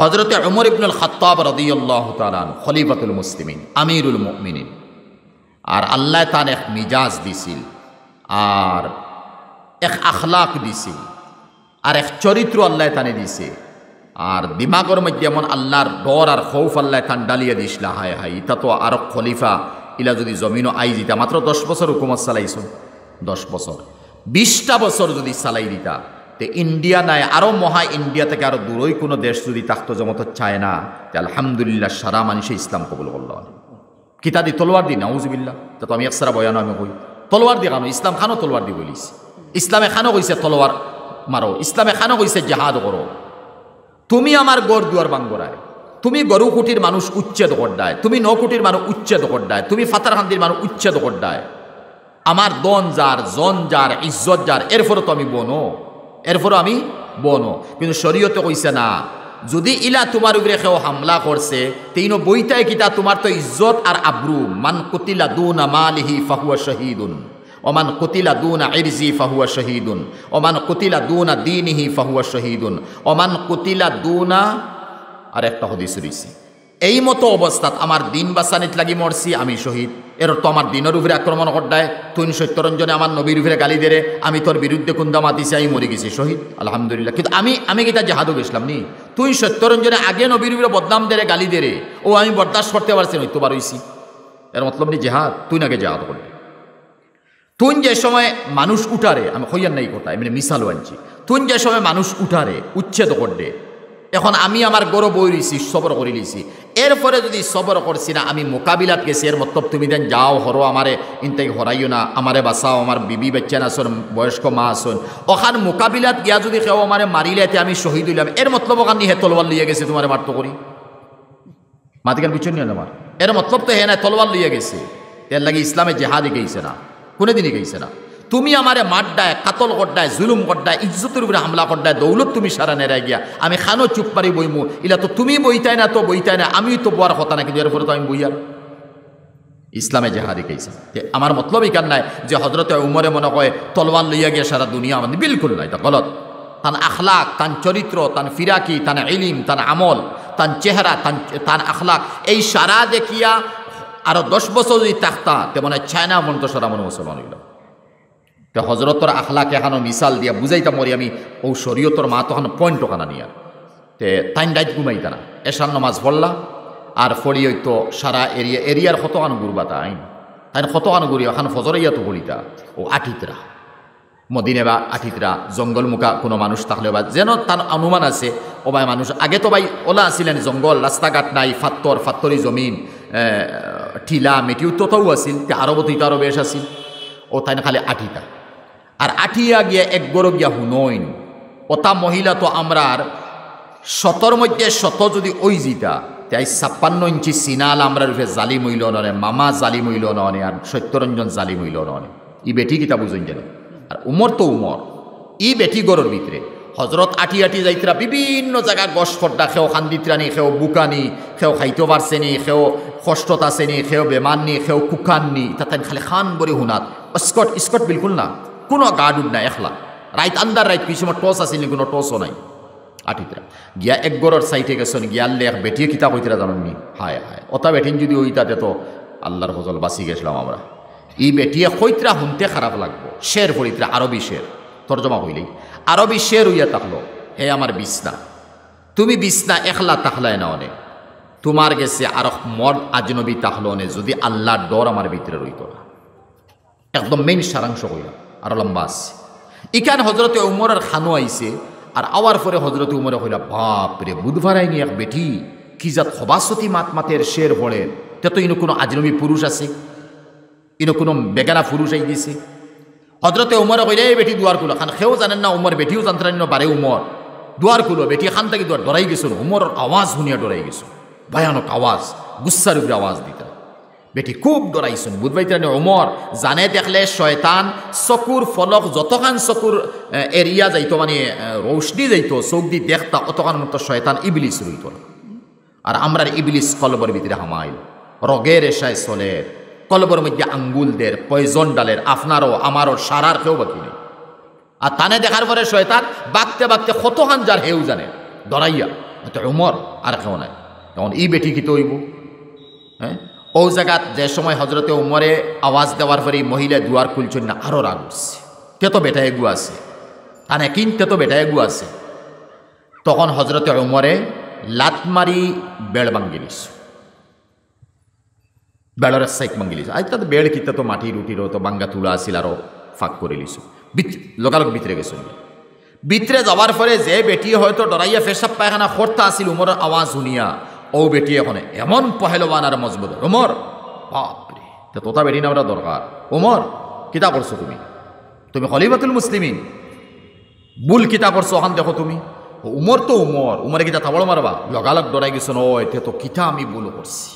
হজরতে অমর ইবনুল খাত্তাব রদিউল্লাহ তালান খলিফাতুল মুসলিমিন আমিরুল মুমিনিন আর আল্লাহ তার এক মিজাজ দিছিল আর এক আখলাক দিছিল আর এক চরিত্র আল্লাহ তানে দিছে আর দিমাগর মধ্যে যেমন আল্লাহর ডর আর খৌফ আল্লাহ তান ডালিয়া দিছিল হায় হায় ইতা তো আরক খলিফা ইলা যদি জমিনও আই দিতা মাত্র দশ বছর হুকুমত চালাইছ দশ বছর বিশটা বছর যদি চালাই দিতা তে ইন্ডিয়া নাই আরও মহা ইন্ডিয়া থেকে আরও দূরই কোনো দেশ যদি তাক্ত জমত চায় না তে আলহামদুলিল্লাহ সারা মানুষে ইসলাম কবুল করল দি তলোয়ার দি নাউজবিল্লা তো আমি সারা বয়ানো আমি কই তলোয়ার দি কানো ইসলাম খানো তলোয়ার দি বলিস ইসলামে খানো কইছে তলোয়ার মারো ইসলামে খানো কইছে জাহাদ করো তুমি আমার গড় দুয়ার বাঙ্গরায় তুমি গরু কুটির মানুষ উচ্ছেদ করডায় তুমি ন কোটির মানুষ উচ্ছেদ করডায় তুমি ফাতারহান্দির মানুষ উচ্ছেদ করডায় আমার দন যার জন যার ইজ্জত যার এরপরে তো আমি বনো এরপরও আমি বনো কিন্তু শরীয়তে কইছে না যদি ইলা তোমার উপরে কেউ হামলা করছে তেইন বইতায় কিতা তোমার তো ইজ্জত আর আব্রু মান কতিলা দুন মালিহি ফাহুয়া শহীদুন ওমান কতিলা দুন ইরজি ফাহুয়া শহীদুন ওমান কতিলা দুন দিনহি ফাহুয়া শহীদুন ওমান কতিলা দুনা আর একটা হদিস রইছে এই মতো অবস্থাত আমার দিন বাসানিত লাগি মরছি আমি শহীদ এর তো আমার দিনের উপরে আক্রমণ ঘটায় তুই সত্যরঞ্জনে আমার নবীর উপরে গালি দেরে আমি তোর বিরুদ্ধে কুন্দা মাতিছি আমি মরে গেছি শহীদ আলহামদুলিল্লাহ কিন্তু আমি আমি গীতা জাহাদু গেছিলাম নি তুই সত্যরঞ্জনে আগে নবীর উপরে বদনাম দেরে গালি দেরে ও আমি বরদাস্ত করতে পারছি নই তো হইছি এর মতলব নেই জেহাদ তুই নাকি জাহাদ করলি তুই যে সময় মানুষ উঠারে আমি হইয়ার নাই কথা এমনি মানে মিশালো আনছি তুই যে সময় মানুষ উঠারে উচ্ছেদ করলে এখন আমি আমার গৌরব বইছি সবর করে লিছি এরপরে যদি সবর করছি না আমি মোকাবিলাত গেছি এর মতলব তুমি দেন যাও হরো আমারে ইনতাই হরাইও না আমারে বাঁচাও আমার বিবি বেচ্চান আসুন বয়স্ক মা আসুন ওখান মোকাবিলাত গিয়া যদি কেউ আমারে এতে আমি শহীদ হইলাম এর মতলব ওখান নিয়ে তলবার লইয়া গেছে তোমার বার্ত করি মাতিকার পিছন নিয়ে আমার এর মতলব তো হে না তলবার লইয়া গেছে এর লাগে ইসলামে জেহাদি গেছে না কোনোদিনই গেছে না তুমি আমারে মাড্ডায় কাতল গড্ডায় জুলুম গড্ডায় ইজ্জতের উপরে হামলা গড্ডায় দৌলত তুমি সারা নেড়ায় গিয়া আমি খানো চুপ পারি বইমু ইলা তো তুমি বইতাই না তো বইতাই না আমি তো বোয়ার কথা না কিন্তু এর উপরে তো আমি বইয়ার ইসলামে জেহাদি কেছে আমার মতলব ইকার নাই যে হজরত উমরে মনে কয় তলওয়ান লইয়া গিয়া সারা দুনিয়া আমাদের বিলকুল নাই এটা গলত তান আখলাক তান চরিত্র তান ফিরাকি তান এলিম তান আমল তান চেহারা তান তান আখলাক এই সারা দেখিয়া আরো দশ বছর যদি তাখতা তেমন চায়না মন্ত সারা মনে মুসলমান হইল তো হজরতর আখলাকে এখানো মিসাল দিয়া বুঝাইতাম মরি আমি ও শরীয়তর মা তখন পয়েন্ট ওখানা নিয়া তে টাইম ডাইট ঘুমাইতা না এশার নমাজ পড়লা আর ওই তো সারা এরিয়া এরিয়ার কত আনু তা আইন তাইন কত আনু এখন ফজরাইয়া তো বলিতা ও আঠিতরা মদিনে বা আঠিতরা জঙ্গল মুখা কোনো মানুষ থাকলে বা যেন তার অনুমান আছে ও ভাই মানুষ আগে তো ভাই ওলা আসিলেন জঙ্গল রাস্তাঘাট নাই ফাত্তর ফাত্তরি জমিন ঠিলা মেটিউ আসিল আছিল আরবত তো আরো বেশ আছিল ও তাই খালি আঠিতা আর আঠিয়া গিয়া এক গরো গিয়া হুনইন ওতা মহিলা তো আমরার শতর মধ্যে শত যদি ওই জিতা তাই ছাপ্পান্ন ইঞ্চি সিনাল আমরা রূপে জালি মইল ননে মামা জালি মইল ননে আর সত্যরঞ্জন জালি মইল ননে ই বেটি কিতা বুঝুন যেন আর উমর তো উমর ই বেটি গরোর ভিতরে হজরত আটি আটি যাইতরা বিভিন্ন জায়গা গসফর্দা খেও খান্দিত্রানি খেও বুকানি খেও খাইতে পারছেনি খেও কষ্টত নি খেও বেমাননি খেও কুকাননি তাতে খালি খান বলে হুনাত স্কট স্কট বিলকুল না কোনো উড নাই এখলা রাইত আন্দার রাইত কিছুমান সময় টস আসিনি কোনো টসও নাই আঠিতরা গিয়া এক গড়র সাইটে গেছেন গিয়াল্লে এক বেটিয়ে কিতাব হইতরা নি হায় হায় অতা বেটিন যদি ওই তাতে তো আল্লাহর ফজল বাঁচি গেছিলাম আমরা ই বেটিয়ে কইতরা হুনতে খারাপ লাগবো শের পড়িতরা আরবি শের তর্জমা হইলেই আরবি শের হইয়া থাকলো হে আমার বিছনা তুমি বিছনা একলা তাকলায় না অনেক তোমার গেছে আর মদ আজনবী তাহলে যদি আল্লাহর ডর আমার ভিতরে রইত না একদম মেইন সারাংশ হইয়া আর লম্বা আসছে ইখান হজরতে উমর আর খানো আইসে আর আওয়ার পরে হজরত উমরে হইলা বাপ রে বুধবার আইনি এক বেটি কি জাত মাত মাতের শের ভরের তে তো ইনো কোনো আজনবী পুরুষ আছে ইনো কোনো বেগানা পুরুষ আই গেছে হজরতে উমরে কইলে এই বেটি দুয়ার কুলো খান সেও জানেন না উমর বেটিও জানতেন না বারে উমর দুয়ার কুলো বেটি খান থাকি দুয়ার ডরাই গেছিল উমর আওয়াজ শুনিয়া ডরাই গেছিল ভয়ানক আওয়াজ গুসার উপরে আওয়াজ দিতে বেটি খুব ডরাইছুন বুধবাইতানি অমর জানে দেখলে শয়তান চকুর ফলক যতখান চকুর এরিয়া যাইত মানে রৌশনি যাইত চোখ দি দেখতা অতখান মতো শয়তান ইবলিস রইত আর আমরার ইবলিস কলবর ভিতরে হামাইল রগের এসায় চলের কলবর মধ্যে আঙ্গুল দের পয়জন ডালের আপনারও আমারও সারার কেউ বাকি নেই আর তানে দেখার পরে শয়তান বাঁকতে বাঁকতে কতখান যার হেউ জানে ধরাইয়া অমর আর কেউ নাই তখন ই বেটি কি তৈব হ্যাঁ ও জায়গাত যে সময় হজরতে উমরে আওয়াজ দেওয়ার পরে মহিলা দুয়ার খুলছেন না আরও রাগ উঠছে তে তো বেটা এগু আছে আর একিন তে তো বেটা এগু আছে তখন হজরতে উমরে লাত মারি বেড় নিস বেড়ের সাইক নিস আজ তাতে বেড় কিতে তো মাটি রুটির তো বাঙ্গা তুলা আসিল আরও ফাঁক করে নিস লোকালোক ভিতরে গেছিল ভিতরে যাওয়ার পরে যে বেটি হয়তো ডরাইয়া পেশাব পায়খানা খরতা আসিল উমরের আওয়াজ শুনিয়া ও বেটি এখনে এমন পহেলবান আর মজবুত ওমর বাপরে তো তোতা বেটি না আমরা দরকার ওমর কিতা করছো তুমি তুমি খলিফাতুল মুসলিমিন বুল কিতা করছো ওখান দেখো তুমি উমর তো উমর উমরে কিতা থাবল মারবা লগালগ ডরাই গেছো ও এতে তো কিতা আমি বুল করছি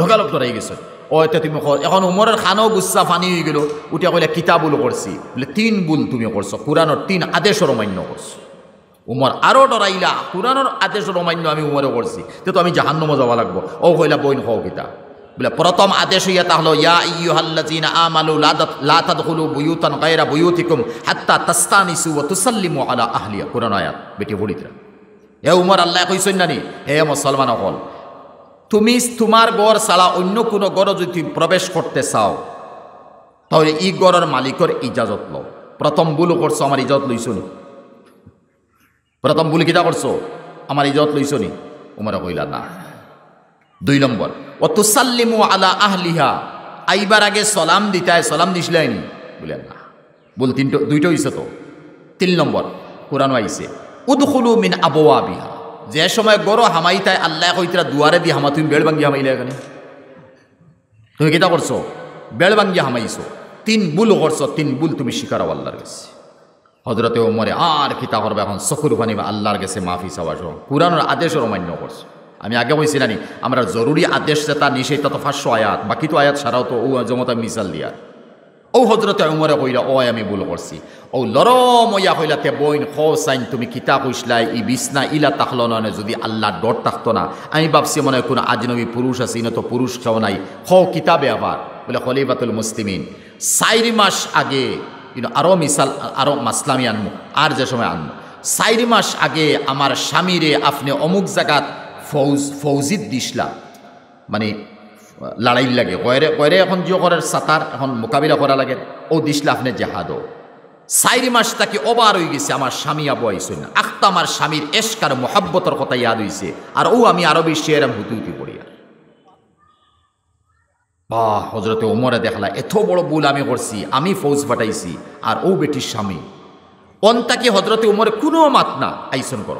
লগালগ ডরাই গেছো ও এতে তুমি এখন উমরের খানও গুসা ফানি হয়ে গেল উঠিয়া কইলে কিতা বুল করছি বলে তিন বুল তুমি করছো কোরআনের তিন আদেশ মান্য করছো উমর আরও ডরাইলা কোরআনোর আদেশের অমান্য আমি উমরে করছি তো আমি জাহান্নমো যাওয়া লাগবো ও কইলা বইন হও গীতা বলে প্রথম আদেশ হইয়া তাহলো ইয়া ইয়ুহাল্লাযিনা আমালু লা তাদখুলু বুয়ুতান গায়রা বুয়ুতিকুম হাত্তা তাস্তানিসু ওয়া তুসাল্লিমু আলা আহলিয়া কোরআন আয়াত বেটি বড়িতরা এ উমর আল্লাহ কইছেন নানি হে মুসলমান হল তুমি তোমার গড় সালা অন্য কোনো গড় যদি প্রবেশ করতে চাও তাহলে ই গড়ের মালিকের ইজাজত লও প্রথম বুলো করছো আমার ইজাজত লইছনি প্রথম তম বলি কিতা করছো আমার ইজত লইছ নি উমার কইলা না দুই নম্বর ও তুসাল্লিমু আলা আহলিহা আইবার আগে সলাম দিতায় সলাম নি বলে না বল তিনটো দুইটো হইছে তো তিন নম্বর কোরআন আইছে উদখুলু মিন আবোয়া বিহা যে সময় গরো হামাইতায় আল্লাহ কইতরা দুয়ারে দি হামা তুমি বেড় ভাঙ্গি হামাইলে এখানে তুমি কিতা করছো বেড় ভাঙ্গি হামাইছো তিন বুল করছো তিন বুল তুমি শিকার আল্লাহর কাছে হজরতে ওমরে আর কি তাহর এখন সকুর ভানি বা আল্লাহর গেছে মাফি চাওয়া সহ পুরানোর আদেশের অমান্য করছে আমি আগে বলছি জানি আমরা জরুরি আদেশ যেটা নিষেধ তা তো ফাঁসশো আয়াত বাকি তো আয়াত ছাড়াও তো ও জমতা মিসাল দিয়া ও হজরতে উমরে কইলা ও আমি ভুল করছি ও লরম ইয়া হইলা তে বইন খ সাইন তুমি কিতা কইসলাই ই বিসনা ইলা তাহলো নয় যদি আল্লাহ ডর থাকতো না আমি ভাবছি মনে হয় কোনো আজনবী পুরুষ আছে ইন তো পুরুষ খাও নাই খ কিতাবে আবার বলে খলিফাতুল মুসলিমিন চার মাস আগে কিন্তু আরও মিসাল আরও মাসলামি আনমু আর যে সময় আনমু চার মাস আগে আমার স্বামীরে আপনি অমুক জায়গাত ফৌজ ফৌজিত দিসলা মানে লড়াইল লাগে কয়রে কয়রে এখন জিও করার সাঁতার এখন মোকাবিলা করা লাগে ও দিসলা আপনি জেহাদও চার মাস তাকে ওবার হয়ে গেছে আমার স্বামী আবু আইসই না আখতা আমার স্বামীর এসকার মোহাব্বতর কথা ইয়াদ হয়েছে আর ও আমি আরবি শেয়ারাম হুতুইতে পড়ি আর বা হজরতে ওমরে দেখলা এত বড় ভুল আমি করছি আমি ফৌজ পাঠাইছি আর ও বেটির স্বামী অন্তাকে হজরতে ওমরে কোনো মাত না আইসন কর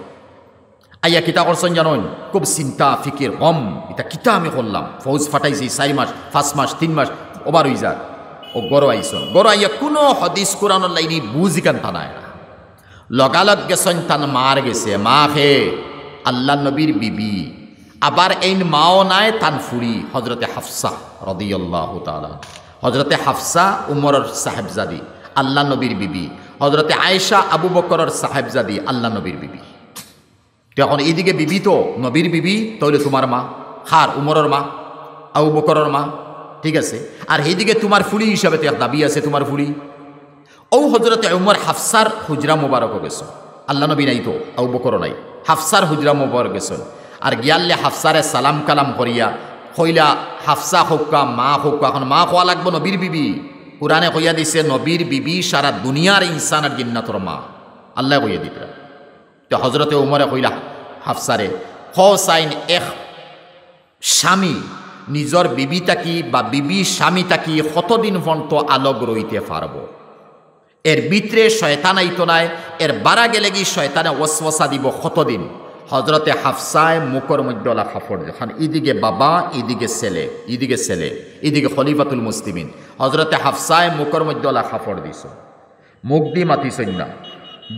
আইয়া কিতা করছেন জানেন খুব চিন্তা ফিকির হম এটা কিতা আমি করলাম ফৌজ ফাটাইছি চারি মাস পাঁচ মাস তিন মাস ওবার হয়ে যাক ও গর আইসন গর আইয়া কোনো হদিস কোরআনের লাইনি বুঝিকান থানায় না লগালগ গেছেন তান মার গেছে মা হে আল্লাহ নবীর বিবি আবার এই মাও নাই ফুরি হজরতে হাফসা রদিয়াল্লাহ তালা হজরতে হাফসা উমর সাহেবজাদি আল্লাহ নবীর বিবি হজরতে আয়েশা আবু বকরর সাহেবজাদি আল্লাহ নবীর বিবি এখন এইদিকে বিবি তো নবীর বিবি তাহলে তোমার মা হার উমরর মা আবু বকরর মা ঠিক আছে আর এইদিকে তোমার ফুলি হিসাবে তো দাবি আছে তোমার ফুলি ও হজরতে উমর হাফসার হুজরা মোবারক গেছ আল্লাহ নবী নাই তো আবু বকর নাই হাফসার হুজরা মোবারক গেছেন আর গিয়াল্লে হাফসারে সালাম কালাম করিয়া হইলা হাফসা হোক্কা মা হোক্কা এখন মা খোয়া লাগবো নবীর বিবি কোরআনে হইয়া দিছে নবীর বিবি সারা দুনিয়ার ইনসান আর জিন্নাতর মা আল্লাহ হইয়া দিত তো হজরতে উমরে কইলা হাফসারে হ সাইন এক স্বামী নিজর বিবি তাকি বা বিবি স্বামী তাকি কতদিন পর্যন্ত আলোক রইতে পারব এর বিত্রে শয়তান আইত নাই এর বাড়া গেলে কি শয়তানে ওসওসা দিব কতদিন হজরতে হাফসায় মুকর মজ্জলা ফাফর যখন ইদিকে বাবা ইদিকে ছেলে ইদিকে ছেলে ইদিকে খলিফাতুল মুসলিমিন হজরতে হাফসায় মুকর মজ্জলা ফাফর দিছ মুখ দি মাতিছন না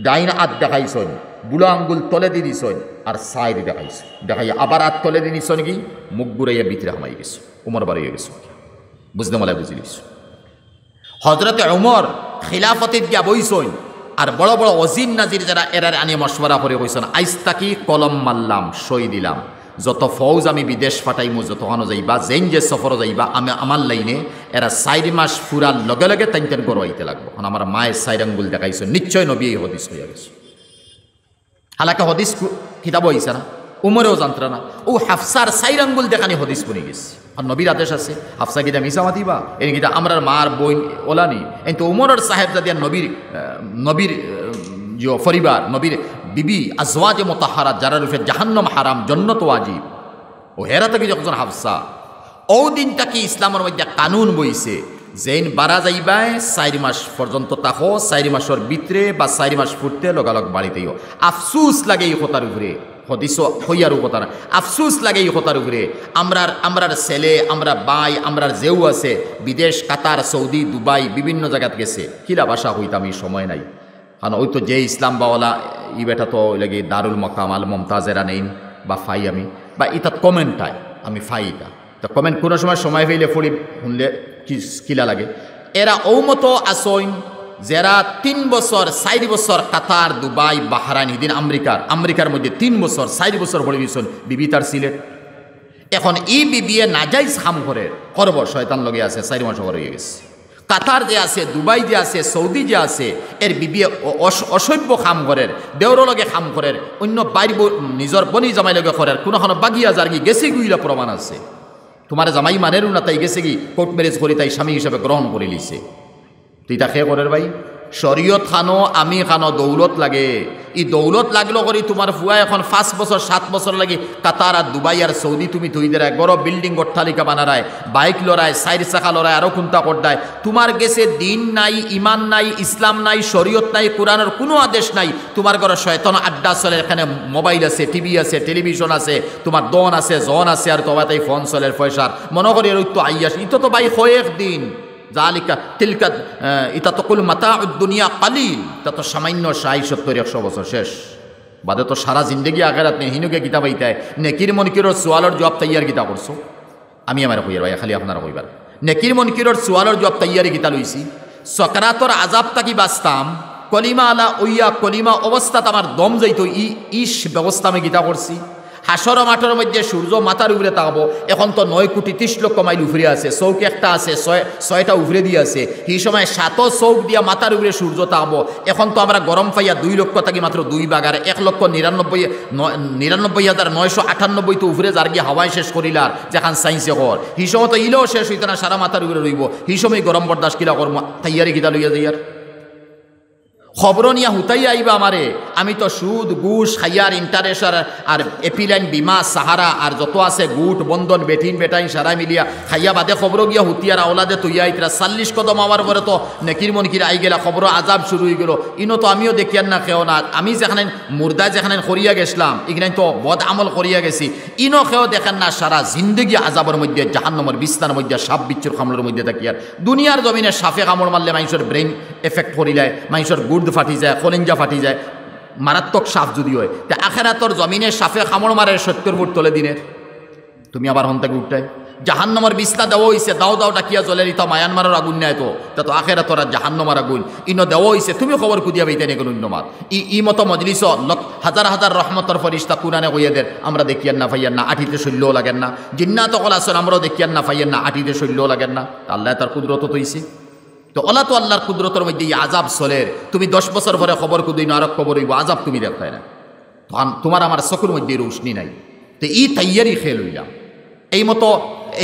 ডাইন আত দেখাইছন বুলা আঙ্গুল তলে দি দিছন আর দি দেখাইছ দেখাই আবার আত তলে দি নিছন নাকি মুখ ঘুরাইয়া বিতরে হামাই গেছ উমর বাড়িয়ে গেছ বুঝতে মালায় বুঝি গেছ হজরতে উমর খিলাফতে দিয়া বইছন আর বড় বড় অজিম নাজির যারা এরার আনিয়ে মশওয়ারা করে কইছেন আইস্তাকি কলম মারলাম সই দিলাম যত ফৌজ আমি বিদেশ যত যতখানো যাইবা জেন যে সফর যাইবা আমি আমার লাইনে এরা চাইর মাস ফুরার লগে লগে তাই তেন গরো আইতে লাগবো আমার মায়ের সাইড আঙ্গুল দেখাইছো নিশ্চয় নবী এই হদিস হইয়া গেছে হালাকে হদিস কিতাব হইছে না উমরেও জানত না ও হাফসার সাইর আঙ্গুল দেখানি হদিস বনে গেছে আর নবীর আদেশ আছে আফসা গিটা মিসামা দিবা এর গিটা আমরার মার বই ওলা নি এই তো আর সাহেব যদি আর নবীর নবীর যে পরিবার নবীর বিবি আজওয়াজে মতাহারা যারা রুফে জাহান্নম হারাম তো ওয়াজিব ও হেরা থেকে যখন হাফসা ও দিনটা কি ইসলামের মধ্যে কানুন বইছে যেইন বাড়া যাইবাই চারি মাস পর্যন্ত তাহ চারি মাসর বিত্রে বা চারি মাস ফুটতে লগালগ বাড়িতে আফসুস লাগে এই কথার উপরে হদিস হইয়ারু কথা না আফসুস লাগে এই কথার উপরে আমরার আমরার ছেলে আমরা বাই আমরার জেউ আছে বিদেশ কাতার সৌদি দুবাই বিভিন্ন জায়গাত গেছে কিলা বাসা হইতাম এই সময় নাই কারণ ওই তো যে ইসলাম বাওয়ালা ই বেটা তো লাগে দারুল মকাম আল মমতাজেরা নেইন বা ফাই আমি বা ইতা কমেন্টায় আমি ফাই ইতা তো কমেন্ট কোনো সময় সময় হইলে ফুড়ি শুনলে কিলা লাগে এরা ঔমত আসইন যারা তিন বছর চারি বছর কাতার দুবাই বাহরাইন ইদিন আমেরিকার আমেরিকার মধ্যে তিন বছর চারি বছর ভরে গেছিল বিবি তার সিলেট এখন ই না নাজাইজ সাম করে করব শয়তান লগে আছে চারি মাস গিয়ে গেছে কাতার যে আছে দুবাই যে আছে সৌদি যে আছে এর বিবিএ অসভ্য খাম করের লগে খাম করের অন্য বাইর নিজের বনি লগে করের কোনো বাগিয়া যার গেছে গুইলা প্রমাণ আছে তোমার জামাই মানেরও না তাই গেছে কি কোর্ট ম্যারেজ করে তাই স্বামী হিসাবে গ্রহণ করে লিছে তুই তাকে খেয়ে ভাই শরীয়ত খানো আমি খানো দৌলত লাগে ই দৌলত লাগলো করি তোমার ফুয়া এখন পাঁচ বছর সাত বছর লাগে কাতার আর দুবাই আর সৌদি তুমি ধুই দেয় বড় বিল্ডিং অট্টালিকা বানারায় বাইক লড়ায় সাইর চাকা লড়ায় আরও কোনটা কড্ডায় তোমার গেছে দিন নাই ইমান নাই ইসলাম নাই শরীয়ত নাই কোরআনের কোনো আদেশ নাই তোমার ঘরে শয়তন আড্ডা চলে এখানে মোবাইল আছে টিভি আছে টেলিভিশন আছে তোমার দন আছে জন আছে আর তোমার তাই ফোন চলে পয়সার মনে করি ওই তো আইয়াস ইতো তো ভাই হয়ে দিন জালিকা তিলকা ইতা তকুল মাতা দুনিয়া পালি তা তো সামান্য ষাট সত্তর একশো বছর শেষ বাদে তো সারা জিন্দগি আঘারাত নেই হিনুকে গীতা বাইতায় নেকির মনকিরর সোয়ালর জবাব তাইয়ার গীতা করছো আমি আমার কইয়ার ভাই খালি আপনারা কইবার নেকির মনকিরর সোয়ালর জবাব তাইয়ারি গীতা লইছি সকরাতর আজাব তাকি বাঁচতাম কলিমা আলা ওইয়া কলিমা অবস্থাত আমার দম যাইতো ই ইস ব্যবস্থা আমি গীতা করছি হাসর মাঠের মধ্যে সূর্য মাথার উপরে তাকাবো এখন তো নয় কোটি ত্রিশ লক্ষ মাইল উফরে আছে চৌক একটা আছে ছয় ছয়টা উফরে দিয়ে আছে সেই সময় সাত চৌক দিয়া মাথার উপরে সূর্য তাকাবো এখন তো আমরা গরম পাইয়া দুই লক্ষ থাকি মাত্র দুই বাগার এক লক্ষ নিরানব্বই নিরানব্বই হাজার নয়শো আটানব্বই তো উফরে যার গিয়ে হাওয়ায় শেষ করিলার যেখান সাইন্সে কর সেই সময় তো ইলেও শেষ হইতে না সারা মাথার উপরে রইব সেই সময় গরম বরদাস কিলা কর্ম তাইয়ারি কিতা লইয়া যাইয়ার খবর নিয়া হুতাই আইবা আমারে আমি তো সুদ গুস হাইয়ার ইন্টারেস্ট আর এপিলাইন বিমা সাহারা আর যত আছে গুট বন্ধন বেটিন বেটাইন সারা মিলিয়া খাইয়া বাদে খবর গিয়া হুতিয়ার আওলাদে তুইয়া ইতরা চাল্লিশ কদম আমার পরে তো নেকির মনকির আই গেলা খবর আজাব শুরু হয়ে গেল ইনো তো আমিও দেখিয়ান না খেও না আমি যেখানে মুর্দা যেখানে করিয়া গেছিলাম এখানে তো বদ আমল করিয়া গেছি ইনো খেও দেখেন না সারা জিন্দগি আজাবের মধ্যে জাহান্নমর বিস্তার মধ্যে সাপ বিচ্ছুর খামলের মধ্যে থাকিয়ার দুনিয়ার জমিনে সাফে কামড় মারলে মানুষের ব্রেন এফেক্ট করি যায় মানুষের গুড় ফাটি যায় খলিঞ্জা ফাটি যায় মারাত্মক সাপ যদি হয় তা আখেরাতর জমিনে সাফে খামড় মারে সত্যর ফুট তোলে দিনের তুমি আবার হন্তাকে উঠটাই জাহান্নমার বিস্তা দেওয়া হয়েছে দাও দাও ডাকিয়া জলে রিতা মায়ানমারের আগুন নেয় তো তা তো আখেরা তোরা জাহান্নমার আগুন ইন দেওয়া হয়েছে তুমি খবর কুদিয়া বেতেন এগুলো ইন্নমার ই ই মতো মজলিস হাজার হাজার রহমতর ফরিস্তা কুনানে কইয়াদের আমরা দেখিয়ান না ফাইয়ান না আঠিতে শৈল্যও লাগেন না জিন্নাত কলাসন আমরাও দেখিয়ান না ফাইয়ান না আঠিতে শৈল্যও লাগেন না আল্লাহ তার কুদরত তৈছে তো ওলা তো আল্লাহর কুদরতর মধ্যে এই আজাব সলের তুমি দশ বছর ভরে খবর কুদিন আর খবর হইব আজাব তুমি দেখতে না তোমার আমার চকুর মধ্যে রৌশনি নাই তো ই তাইয়ারি খেয়ে লইলাম এই মতো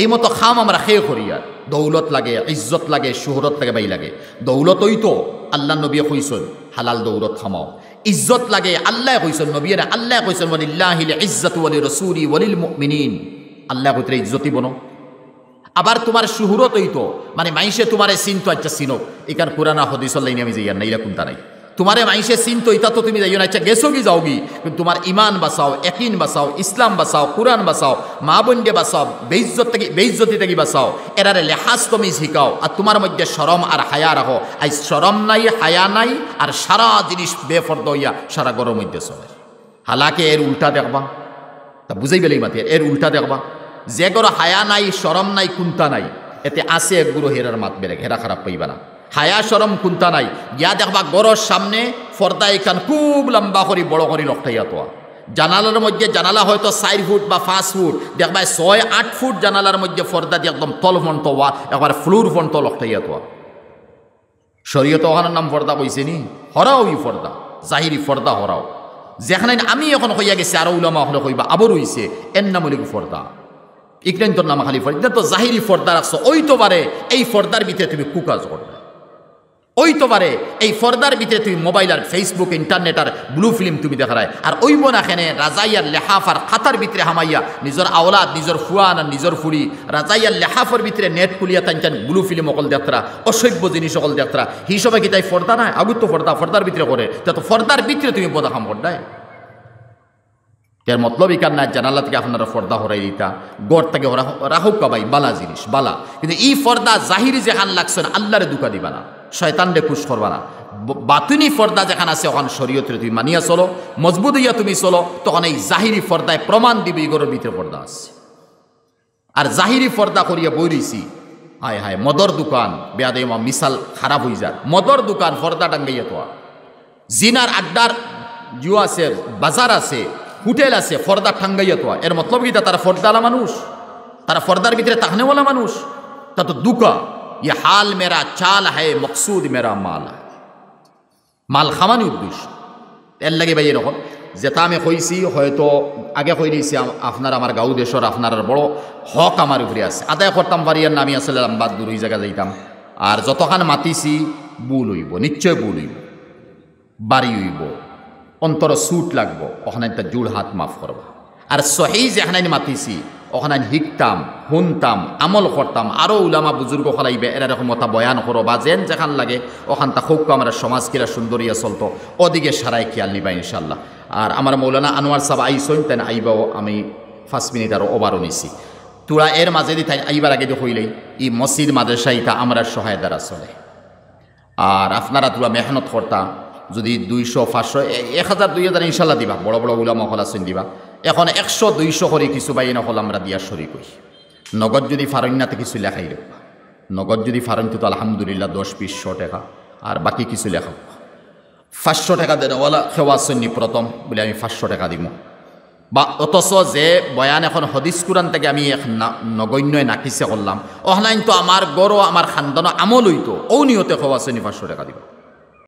এই মতো খাম আমরা খেয়ে করি আর দৌলত লাগে ইজ্জত লাগে শোহরত লাগে বাই লাগে দৌলতই তো আল্লাহ নবী হইসন হালাল দৌলত খামাও ইজ্জত লাগে আল্লাহ কইসন নবী আল্লাহ কইসন ওয়ালিল্লাহিল ইজ্জত বলি রসুলি ওয়ালিল মুমিনিন আল্লাহ কইতরে ইজ্জতই বনো আবার তোমার তৈ তো মানে মাইসে তোমারে সিন তো আচ্ছা সিনো এখান কোরআনা হদিস লাইনে আমি যাইয়ার না এরকম নাই তোমারে মাইসে সিন তো ইতা তো তুমি যাইও না আচ্ছা গেছো কি যাও কিন্তু তোমার ইমান বাসাও একিন বাসাও ইসলাম বাসাও কুরান বাসাও মা বন্ডে বাসাও বেইজ্জত থেকে বেইজ্জতি থেকে বাসাও এরারে লেহাজ তুমি শিখাও আর তোমার মধ্যে সরম আর হায়া রাখো আই সরম নাই হায়া নাই আর সারা জিনিস বেফর্দ হইয়া সারা গরম মধ্যে চলে হালাকে এর উল্টা দেখবা তা বুঝাই পেলে মাতি এর উল্টা দেখবা যে গরো হায়া নাই সরম নাই কুন্তা নাই এতে আসে গুরু হেরার মাত বেড়ে হেরা খারাপ পাইবা না হায়া সরম কুন্তা নাই গিয়া দেখবা গরর সামনে ফর্দা এখান খুব লম্বা করি বড় করি লকটাইয়া তোয়া জানালার মধ্যে জানালা হয়তো চার ফুট বা পাঁচ ফুট দেখবা ছয় আট ফুট জানালার মধ্যে ফর্দা দিয়ে একদম তল ফন্ট হওয়া একবার ফ্লোর ফন্ট লকটাইয়া তোয়া শরীয়ত ওখানের নাম ফর্দা কইছে নি হরাও ই ফর্দা জাহিরি ফর্দা হরাও যেখানে আমি এখন কইয়া গেছি আরও উলামা হলে কইবা আবার হইছে এর নাম ফর্দা ইকরাইন তোর নামা খালি ফর এটা তো জাহিরি ফর্দার আসছো ওই তো পারে এই ফর্দার ভিতরে তুমি কুকাজ করবে ওই তো পারে এই ফর্দার ভিতরে তুমি মোবাইল আর ফেসবুক ইন্টারনেট আর ব্লু ফিল্ম তুমি দেখায় আর ওই বোনাখানে রাজাইয়ার লেহাফার খাতার ভিতরে হামাইয়া নিজের আওলাদ নিজের ফুয়ান আর নিজের ফুড়ি রাজাইয়ার লেহাফর ভিতরে নেট খুলিয়া তাই চান ব্লু ফিল্ম অকল দেখা অসভ্য জিনিস অকল দেখা হিসাবে কি তাই ফর্দা না আগুত্য ফর্দা ফর্দার ভিতরে করে তো ফর্দার ভিতরে তুমি বোদাখাম ফর্দায় এর মতলব ইকার না জানালা থেকে আপনারা ফর্দা হরাই দিতা গড় থেকে রাহুক কাবাই বালা জিনিস বালা কিন্তু ই ফর্দা জাহিরি যেখান লাগছে না আল্লাহরে দুকা দিবা না রে খুশ করবা না বাতুনি ফর্দা যেখান আছে ওখান শরীয়তরে তুমি মানিয়া চলো মজবুত হইয়া তুমি চলো তখন এই জাহিরি ফর্দায় প্রমাণ দিবে ইগরের ভিতরে ফর্দা আছে আর জাহিরি ফর্দা করিয়া রইছি হায় হায় মদর দোকান বেয়াদে মিশাল খারাপ হয়ে যায় মদর দোকান ফর্দা টাঙ্গাইয়া তোয়া জিনার আড্ডার জুয়া আছে বাজার আছে হোটেল আছে ফর্দার ঠাঙ্গাইয়া তোয়া এর মতলব কিটা তারা ফর্দালা মানুষ তারা ফর্দার ভিতরে তাহনেওয়ালা মানুষ তা তো দুকা ই হাল মেরা চাল হায় মকসুদ মেরা মাল মাল খামানি উদ্দেশ্য এর লাগে ভাই এরকম যেটা আমি কইছি হয়তো আগে কই দিয়েছি আপনার আমার গাউ দেশর আপনার বড় হক আমার উপরে আছে আদায় করতাম পারি আর নামি আসলে বাদ দূর ওই জায়গায় যাইতাম আর যতখান মাতিছি বুল হইব নিশ্চয় বুল হইব বাড়ি হইব অন্তর সুট লাগব ওখানে একটা জুড় হাত মাফ করবা আর সহি যেখানে মাতিছি ওখানে শিখতাম শুনতাম আমল করতাম আরও উলামা বুজুর্গ ফলাইবে এরা এরকম মতা বয়ান করো বা যেন যেখান লাগে ওখান তা কম আমরা সমাজ কিরা সুন্দরিয়া চলতো ওদিকে সারাই খেয়াল নিবা ইনশাল্লাহ আর আমার মৌলানা আনোয়ার সাহেব আইসইন তেন আইবাও আমি পাঁচ মিনিট আরও ওবারও নিছি তোরা এর মাঝে দি তাই আইবার আগে হইলেই ই মসজিদ মাদ্রাসা ইতা আমরা দ্বারা চলে আর আপনারা তোরা মেহনত করতা যদি দুইশো পাঁচশো এক হাজার দুই হাজার ইনশাল্লাহ দিবা বড় বড় গুলা মহলাসিন দিবা এখন একশো দুইশো করে কিছু বাইন হল আমরা দিয়া সরি কই নগদ যদি ফারণ্যাতে কিছু লেখাই রাখবা নগদ যদি ফারণ্য তো আলহামদুলিল্লাহ দশ বিশশো টাকা আর বাকি কিছু লেখা পাঁচশো টাকা সেবা খেওয়াসন্নি প্রথম বলে আমি পাঁচশো টাকা দিব বা অথচ যে বয়ান এখন হদিস কুরান থেকে আমি এক নগণ্যই নাকিছে করলাম অহলাইন তো আমার গড়ও আমার খান্দানো আমল হইতো ও নিয়তে খোয়াসনি পাঁচশো টাকা দিব